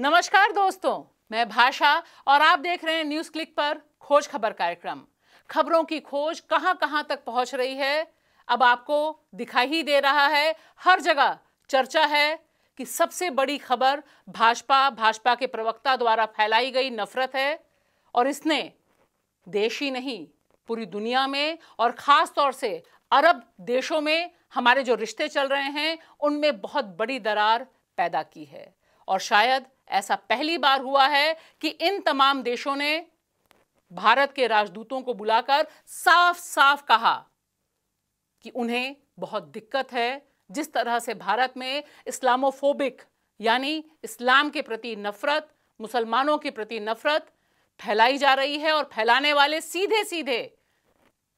नमस्कार दोस्तों मैं भाषा और आप देख रहे हैं न्यूज क्लिक पर खोज खबर कार्यक्रम खबरों की खोज कहां कहां तक पहुंच रही है अब आपको दिखाई ही दे रहा है हर जगह चर्चा है कि सबसे बड़ी खबर भाजपा भाजपा के प्रवक्ता द्वारा फैलाई गई नफरत है और इसने देश ही नहीं पूरी दुनिया में और ख़ास तौर से अरब देशों में हमारे जो रिश्ते चल रहे हैं उनमें बहुत बड़ी दरार पैदा की है और शायद ऐसा पहली बार हुआ है कि इन तमाम देशों ने भारत के राजदूतों को बुलाकर साफ साफ कहा कि उन्हें बहुत दिक्कत है जिस तरह से भारत में इस्लामोफोबिक यानी इस्लाम के प्रति नफरत मुसलमानों के प्रति नफरत फैलाई जा रही है और फैलाने वाले सीधे सीधे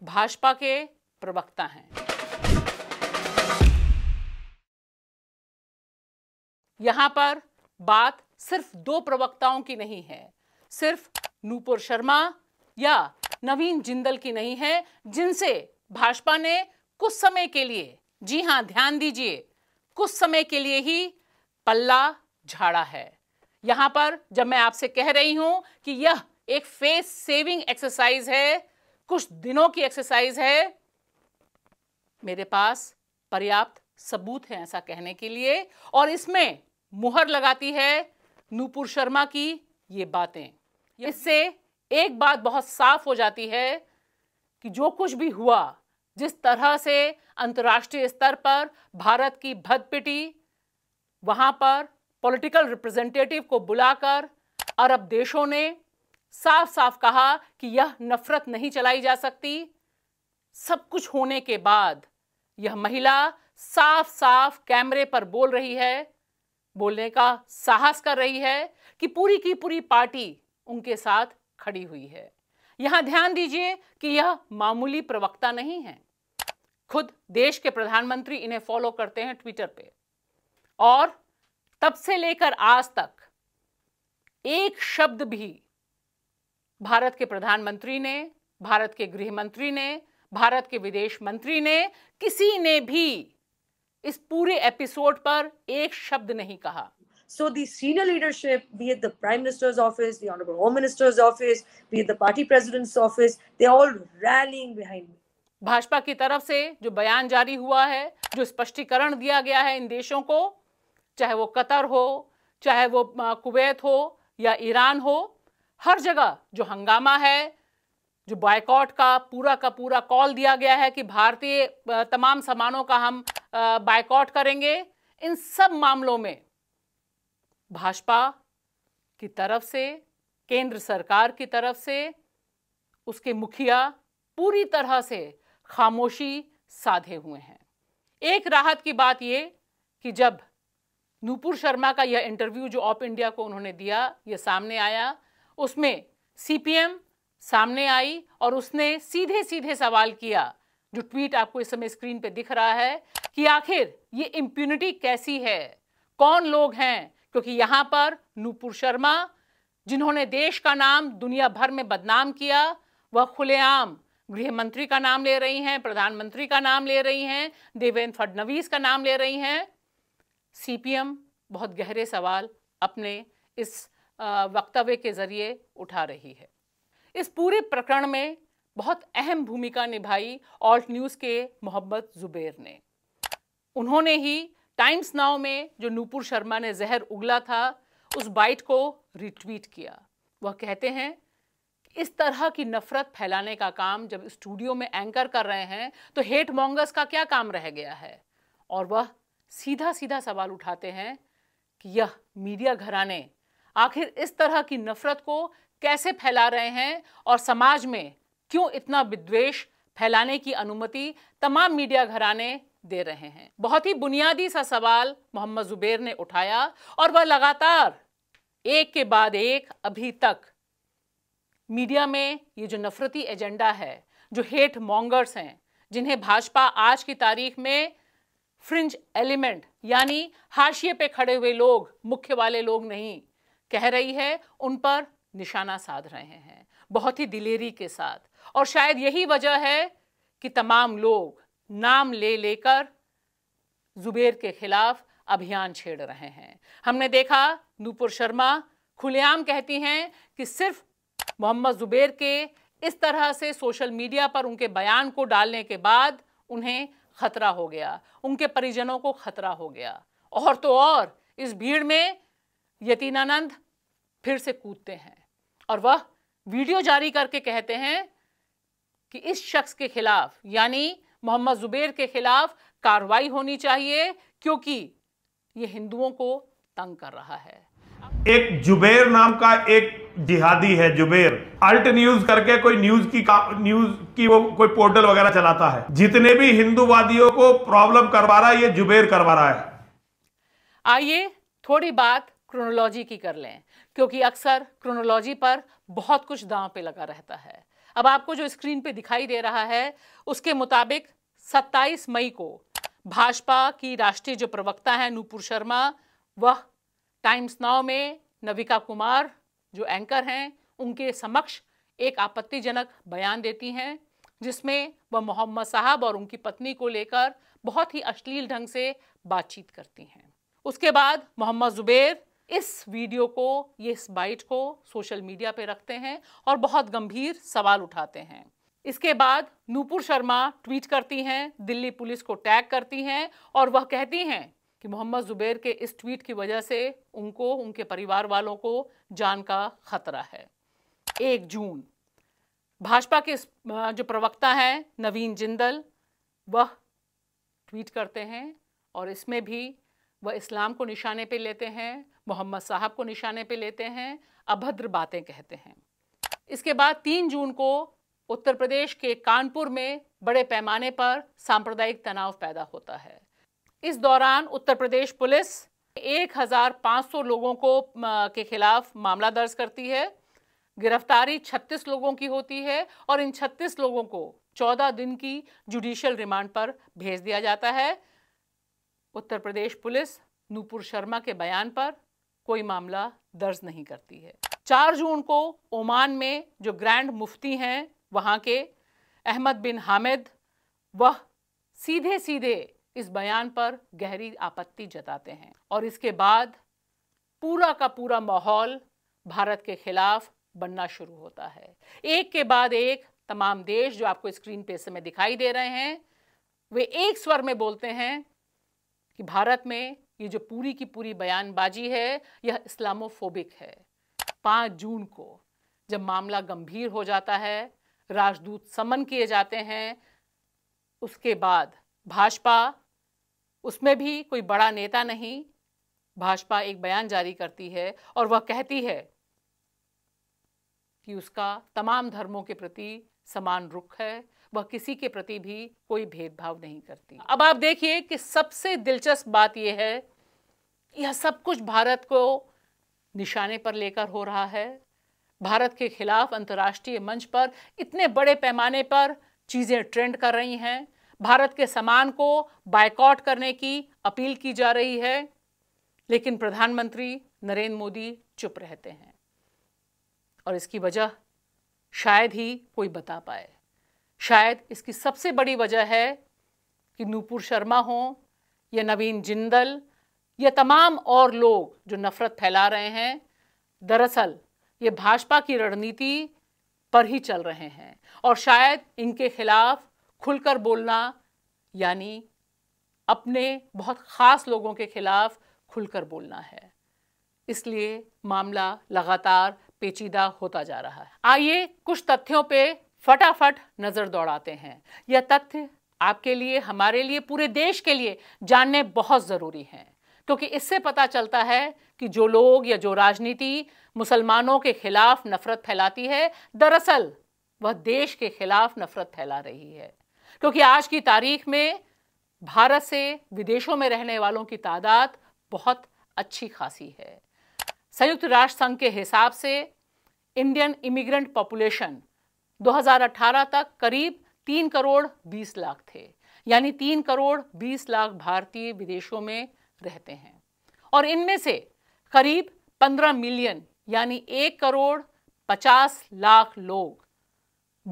भाजपा के प्रवक्ता हैं यहां पर बात सिर्फ दो प्रवक्ताओं की नहीं है सिर्फ नूपुर शर्मा या नवीन जिंदल की नहीं है जिनसे भाजपा ने कुछ समय के लिए जी हां ध्यान दीजिए कुछ समय के लिए ही पल्ला झाड़ा है यहां पर जब मैं आपसे कह रही हूं कि यह एक फेस सेविंग एक्सरसाइज है कुछ दिनों की एक्सरसाइज है मेरे पास पर्याप्त सबूत है ऐसा कहने के लिए और इसमें मुहर लगाती है नूपुर शर्मा की ये बातें इससे एक बात बहुत साफ हो जाती है कि जो कुछ भी हुआ जिस तरह से अंतर्राष्ट्रीय स्तर पर भारत की भदपिटी वहां पर पॉलिटिकल रिप्रेजेंटेटिव को बुलाकर अरब देशों ने साफ साफ कहा कि यह नफरत नहीं चलाई जा सकती सब कुछ होने के बाद यह महिला साफ साफ कैमरे पर बोल रही है बोलने का साहस कर रही है कि पूरी की पूरी पार्टी उनके साथ खड़ी हुई है यहां ध्यान दीजिए कि यह मामूली प्रवक्ता नहीं है खुद देश के प्रधानमंत्री इन्हें फॉलो करते हैं ट्विटर पे और तब से लेकर आज तक एक शब्द भी भारत के प्रधानमंत्री ने भारत के गृह मंत्री ने भारत के विदेश मंत्री ने किसी ने भी इस पूरे एपिसोड पर एक शब्द नहीं कहा So the senior leadership, be it the Prime Minister's office, the Honorable Home Minister's office, be it the party president's office, they're all rallying behind me. Bhajpa की तरफ से जो बयान जारी हुआ है जो स्पष्टीकरण दिया गया है इन देशों को चाहे वो कतर हो चाहे वो कुवैत हो या ईरान हो हर जगह जो हंगामा है जो बॉयकॉट का पूरा का पूरा कॉल दिया गया है कि भारतीय तमाम सामानों का हम बाइकआउट करेंगे इन सब मामलों में भाजपा की तरफ से केंद्र सरकार की तरफ से उसके मुखिया पूरी तरह से खामोशी साधे हुए हैं एक राहत की बात ये कि जब नूपुर शर्मा का यह इंटरव्यू जो ऑफ इंडिया को उन्होंने दिया यह सामने आया उसमें सीपीएम सामने आई और उसने सीधे सीधे सवाल किया जो ट्वीट आपको इस समय स्क्रीन पे दिख रहा है कि आखिर ये इम्प्यूनिटी कैसी है कौन लोग हैं क्योंकि यहां पर नूपुर शर्मा जिन्होंने देश का नाम दुनिया भर में बदनाम किया वह खुलेआम गृह मंत्री का नाम ले रही हैं प्रधानमंत्री का नाम ले रही हैं देवेंद्र फडणवीस का नाम ले रही हैं सीपीएम बहुत गहरे सवाल अपने इस वक्तव्य के जरिए उठा रही है इस पूरे प्रकरण में बहुत अहम भूमिका निभाई ऑल्ट न्यूज़ के मोहम्मद जुबेर ने उन्होंने ही टाइम्स नाव में जो नूपुर शर्मा ने जहर उगला था उस बाइट को रिट्वीट किया वह कहते हैं इस तरह की नफरत फैलाने का काम जब स्टूडियो में एंकर कर रहे हैं तो हेट मोंगस का क्या काम रह गया है और वह सीधा सीधा सवाल उठाते हैं कि यह मीडिया घराने आखिर इस तरह की नफरत को कैसे फैला रहे हैं और समाज में क्यों इतना विद्वेश फैलाने की अनुमति तमाम मीडिया घराने दे रहे हैं बहुत ही बुनियादी सा सवाल मोहम्मद जुबेर ने उठाया और वह लगातार एक के बाद एक अभी तक मीडिया में ये जो नफरती एजेंडा है जो हेट मॉन्गर्स हैं जिन्हें भाजपा आज की तारीख में फ्रिंज एलिमेंट यानी हाशिए पे खड़े हुए लोग मुख्य वाले लोग नहीं कह रही है उन पर निशाना साध रहे हैं बहुत ही दिलेरी के साथ और शायद यही वजह है कि तमाम लोग नाम ले लेकर जुबेर के खिलाफ अभियान छेड़ रहे हैं हमने देखा नूपुर शर्मा खुलेआम कहती हैं कि सिर्फ मोहम्मद जुबेर के इस तरह से सोशल मीडिया पर उनके बयान को डालने के बाद उन्हें खतरा हो गया उनके परिजनों को खतरा हो गया और तो और इस भीड़ में यतीनानंद फिर से कूदते हैं और वह वीडियो जारी करके कहते हैं कि इस शख्स के खिलाफ यानी मोहम्मद जुबेर के खिलाफ कार्रवाई होनी चाहिए क्योंकि यह हिंदुओं को तंग कर रहा है एक जुबेर नाम का एक जिहादी है जुबेर अल्ट न्यूज करके कोई न्यूज की न्यूज की वो कोई पोर्टल वगैरह चलाता है जितने भी हिंदूवादियों को प्रॉब्लम करवा रहा है ये जुबेर करवा रहा है आइए थोड़ी बात क्रोनोलॉजी की कर लें क्योंकि अक्सर क्रोनोलॉजी पर बहुत कुछ दांव पे लगा रहता है अब आपको जो स्क्रीन पे दिखाई दे रहा है उसके मुताबिक 27 मई को भाजपा की राष्ट्रीय जो प्रवक्ता हैं नूपुर शर्मा वह टाइम्स नाव में नविका कुमार जो एंकर हैं उनके समक्ष एक आपत्तिजनक बयान देती हैं जिसमें वह मोहम्मद साहब और उनकी पत्नी को लेकर बहुत ही अश्लील ढंग से बातचीत करती हैं उसके बाद मोहम्मद जुबैर इस वीडियो को ये इस बाइट को सोशल मीडिया पे रखते हैं और बहुत गंभीर सवाल उठाते हैं इसके बाद नूपुर शर्मा ट्वीट करती हैं दिल्ली पुलिस को टैग करती हैं और वह कहती हैं कि मोहम्मद ज़ुबैर के इस ट्वीट की वजह से उनको उनके परिवार वालों को जान का खतरा है एक जून भाजपा के जो प्रवक्ता हैं नवीन जिंदल वह ट्वीट करते हैं और इसमें भी वह इस्लाम को निशाने पर लेते हैं मोहम्मद साहब को निशाने पे लेते हैं अभद्र बातें कहते हैं इसके बाद तीन जून को उत्तर प्रदेश के कानपुर में बड़े पैमाने पर सांप्रदायिक तनाव पैदा होता है इस दौरान उत्तर प्रदेश पुलिस 1,500 लोगों को के खिलाफ मामला दर्ज करती है गिरफ्तारी 36 लोगों की होती है और इन 36 लोगों को 14 दिन की जुडिशियल रिमांड पर भेज दिया जाता है उत्तर प्रदेश पुलिस नूपुर शर्मा के बयान पर कोई मामला दर्ज नहीं करती है चार जून को ओमान में जो ग्रैंड मुफ्ती हैं वहाँ के अहमद बिन हामिद वह सीधे सीधे इस बयान पर गहरी आपत्ति जताते हैं और इसके बाद पूरा का पूरा माहौल भारत के खिलाफ बनना शुरू होता है एक के बाद एक तमाम देश जो आपको स्क्रीन पे समय दिखाई दे रहे हैं वे एक स्वर में बोलते हैं कि भारत में ये जो पूरी की पूरी बयानबाजी है यह इस्लामोफोबिक है पाँच जून को जब मामला गंभीर हो जाता है राजदूत समन किए जाते हैं उसके बाद भाजपा उसमें भी कोई बड़ा नेता नहीं भाजपा एक बयान जारी करती है और वह कहती है कि उसका तमाम धर्मों के प्रति समान रुख है वह किसी के प्रति भी कोई भेदभाव नहीं करती अब आप देखिए कि सबसे दिलचस्प बात यह है यह सब कुछ भारत को निशाने पर लेकर हो रहा है भारत के खिलाफ अंतर्राष्ट्रीय मंच पर इतने बड़े पैमाने पर चीज़ें ट्रेंड कर रही हैं भारत के सामान को बायकॉट करने की अपील की जा रही है लेकिन प्रधानमंत्री नरेंद्र मोदी चुप रहते हैं और इसकी वजह शायद ही कोई बता पाए शायद इसकी सबसे बड़ी वजह है कि नूपुर शर्मा हो या नवीन जिंदल या तमाम और लोग जो नफ़रत फैला रहे हैं दरअसल ये भाजपा की रणनीति पर ही चल रहे हैं और शायद इनके खिलाफ खुलकर बोलना यानी अपने बहुत ख़ास लोगों के खिलाफ खुलकर बोलना है इसलिए मामला लगातार पेचीदा होता जा रहा है आइए कुछ तथ्यों पे फटाफट नज़र दौड़ाते हैं यह तथ्य आपके लिए हमारे लिए पूरे देश के लिए जानने बहुत ज़रूरी हैं क्योंकि इससे पता चलता है कि जो लोग या जो राजनीति मुसलमानों के खिलाफ नफरत फैलाती है दरअसल वह देश के खिलाफ नफरत फैला रही है क्योंकि आज की तारीख में भारत से विदेशों में रहने वालों की तादाद बहुत अच्छी खासी है संयुक्त राष्ट्र संघ के हिसाब से इंडियन इमिग्रेंट पॉपुलेशन 2018 तक करीब तीन करोड़ बीस लाख थे यानी तीन करोड़ बीस लाख भारतीय विदेशों में रहते हैं और इनमें से करीब पंद्रह मिलियन यानी एक करोड़ पचास लाख लोग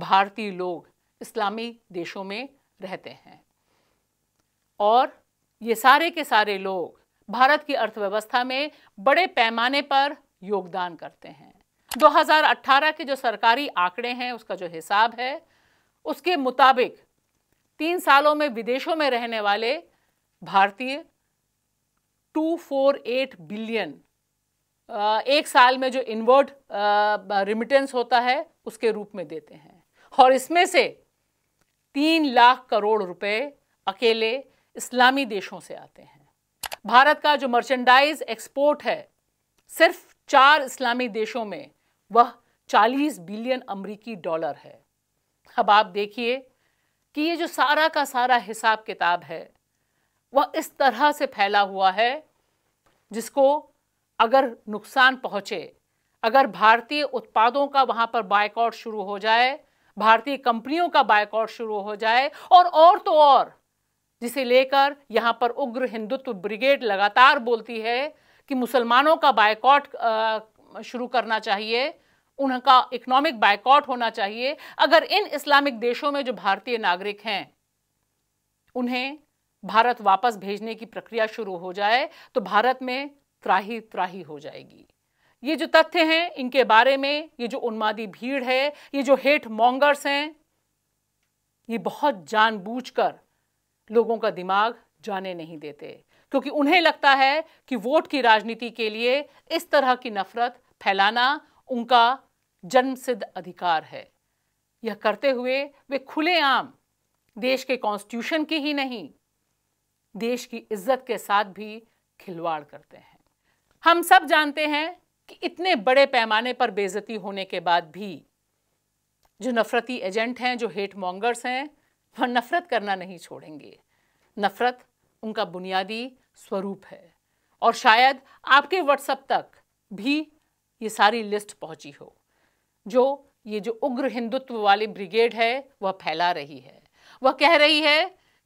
भारतीय लोग इस्लामी देशों में रहते हैं और ये सारे के सारे लोग भारत की अर्थव्यवस्था में बड़े पैमाने पर योगदान करते हैं 2018 के जो सरकारी आंकड़े हैं उसका जो हिसाब है उसके मुताबिक तीन सालों में विदेशों में रहने वाले भारतीय 248 बिलियन एक साल में जो इनवर्ड रिमिटेंस होता है उसके रूप में देते हैं और इसमें से तीन लाख करोड़ रुपए अकेले इस्लामी देशों से आते हैं भारत का जो मर्चेंडाइज एक्सपोर्ट है सिर्फ चार इस्लामी देशों में वह 40 बिलियन अमरीकी डॉलर है अब आप देखिए कि ये जो सारा का सारा हिसाब किताब है वह इस तरह से फैला हुआ है जिसको अगर नुकसान पहुंचे अगर भारतीय उत्पादों का वहां पर बायकॉट शुरू हो जाए भारतीय कंपनियों का बायकॉट शुरू हो जाए और और तो और जिसे लेकर यहां पर उग्र हिंदुत्व ब्रिगेड लगातार बोलती है कि मुसलमानों का बायकॉट शुरू करना चाहिए उनका इकोनॉमिक बायकॉट होना चाहिए अगर इन इस्लामिक देशों में जो भारतीय नागरिक हैं उन्हें भारत वापस भेजने की प्रक्रिया शुरू हो जाए तो भारत में त्राही त्राही हो जाएगी ये जो तथ्य हैं इनके बारे में ये जो उन्मादी भीड़ है ये जो हेठ मोंगर्स हैं ये बहुत जानबूझकर लोगों का दिमाग जाने नहीं देते क्योंकि उन्हें लगता है कि वोट की राजनीति के लिए इस तरह की नफरत फैलाना उनका जन्मसिद्ध अधिकार है यह करते हुए वे खुलेआम देश के कॉन्स्टिट्यूशन की ही नहीं देश की इज्जत के साथ भी खिलवाड़ करते हैं हम सब जानते हैं कि इतने बड़े पैमाने पर बेजती होने के बाद भी जो नफरती एजेंट हैं जो हेट मॉन्गर्स हैं वह नफरत करना नहीं छोड़ेंगे नफरत उनका बुनियादी स्वरूप है और शायद आपके व्हाट्सएप तक भी ये सारी लिस्ट पहुंची हो जो ये जो उग्र हिंदुत्व वाली ब्रिगेड है वह फैला रही है वह कह रही है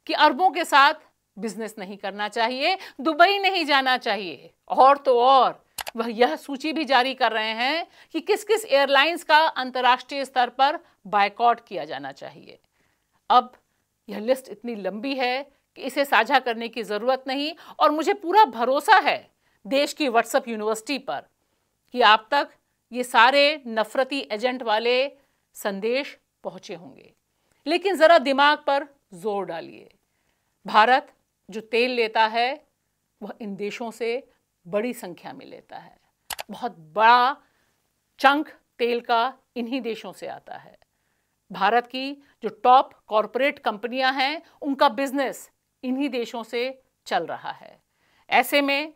कि अरबों के साथ बिजनेस नहीं करना चाहिए दुबई नहीं जाना चाहिए और तो और वह यह सूची भी जारी कर रहे हैं कि किस किस एयरलाइंस का अंतर्राष्ट्रीय स्तर पर बायकॉट किया जाना चाहिए अब यह लिस्ट इतनी लंबी है कि इसे साझा करने की ज़रूरत नहीं और मुझे पूरा भरोसा है देश की व्हाट्सएप यूनिवर्सिटी पर कि आप तक ये सारे नफरती एजेंट वाले संदेश पहुंचे होंगे लेकिन ज़रा दिमाग पर जोर डालिए भारत जो तेल लेता है वह इन देशों से बड़ी संख्या में लेता है बहुत बड़ा चंक तेल का इन्हीं देशों से आता है भारत की जो टॉप कॉरपोरेट कंपनियां हैं उनका बिजनेस इन्हीं देशों से चल रहा है ऐसे में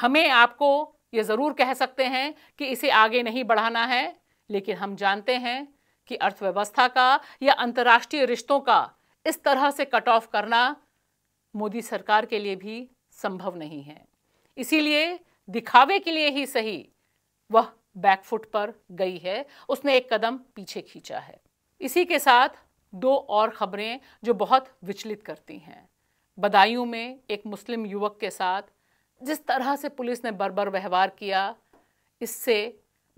हमें आपको ये ज़रूर कह सकते हैं कि इसे आगे नहीं बढ़ाना है लेकिन हम जानते हैं कि अर्थव्यवस्था का या अंतर्राष्ट्रीय रिश्तों का इस तरह से कट ऑफ करना मोदी सरकार के लिए भी संभव नहीं है इसीलिए दिखावे के लिए ही सही वह बैकफुट पर गई है उसने एक कदम पीछे खींचा है इसी के साथ दो और खबरें जो बहुत विचलित करती हैं बदायूं में एक मुस्लिम युवक के साथ जिस तरह से पुलिस ने बर्बर व्यवहार किया इससे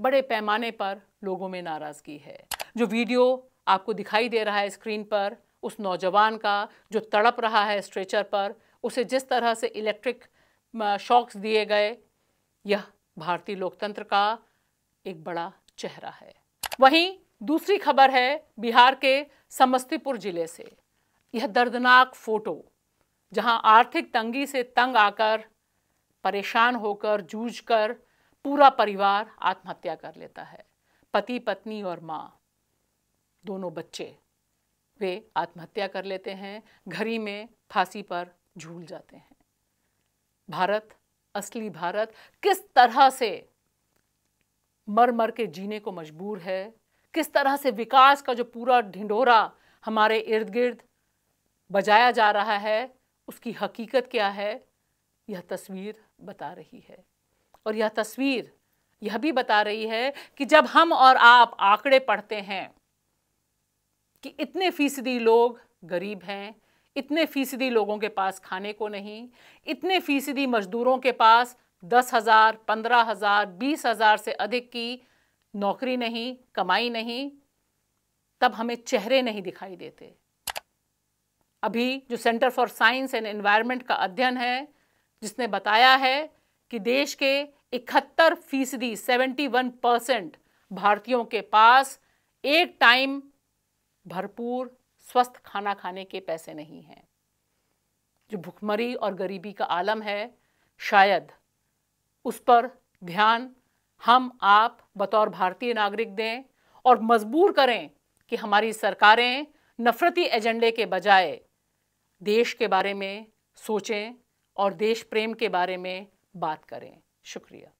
बड़े पैमाने पर लोगों में नाराज़गी है जो वीडियो आपको दिखाई दे रहा है स्क्रीन पर उस नौजवान का जो तड़प रहा है स्ट्रेचर पर उसे जिस तरह से इलेक्ट्रिक शॉक्स दिए गए यह भारतीय लोकतंत्र का एक बड़ा चेहरा है वहीं दूसरी खबर है बिहार के समस्तीपुर जिले से यह दर्दनाक फोटो जहां आर्थिक तंगी से तंग आकर परेशान होकर जूझ कर पूरा परिवार आत्महत्या कर लेता है पति पत्नी और माँ दोनों बच्चे वे आत्महत्या कर लेते हैं घड़ी में फांसी पर झूल जाते हैं भारत असली भारत किस तरह से मर मर के जीने को मजबूर है किस तरह से विकास का जो पूरा ढिंडोरा हमारे इर्द गिर्द बजाया जा रहा है उसकी हकीकत क्या है यह तस्वीर बता रही है और यह तस्वीर यह भी बता रही है कि जब हम और आप आंकड़े पढ़ते हैं कि इतने फीसदी लोग गरीब हैं इतने फीसदी लोगों के पास खाने को नहीं इतने फीसदी मजदूरों के पास दस हज़ार पंद्रह हज़ार बीस हज़ार से अधिक की नौकरी नहीं कमाई नहीं तब हमें चेहरे नहीं दिखाई देते अभी जो centre for science and environment का अध्ययन है जिसने बताया है कि देश के इकहत्तर फीसदी सेवेंटी वन परसेंट भारतीयों के पास एक टाइम भरपूर स्वस्थ खाना खाने के पैसे नहीं हैं जो भुखमरी और गरीबी का आलम है शायद उस पर ध्यान हम आप बतौर भारतीय नागरिक दें और मजबूर करें कि हमारी सरकारें नफरती एजेंडे के बजाय देश के बारे में सोचें और देश प्रेम के बारे में बात करें शुक्रिया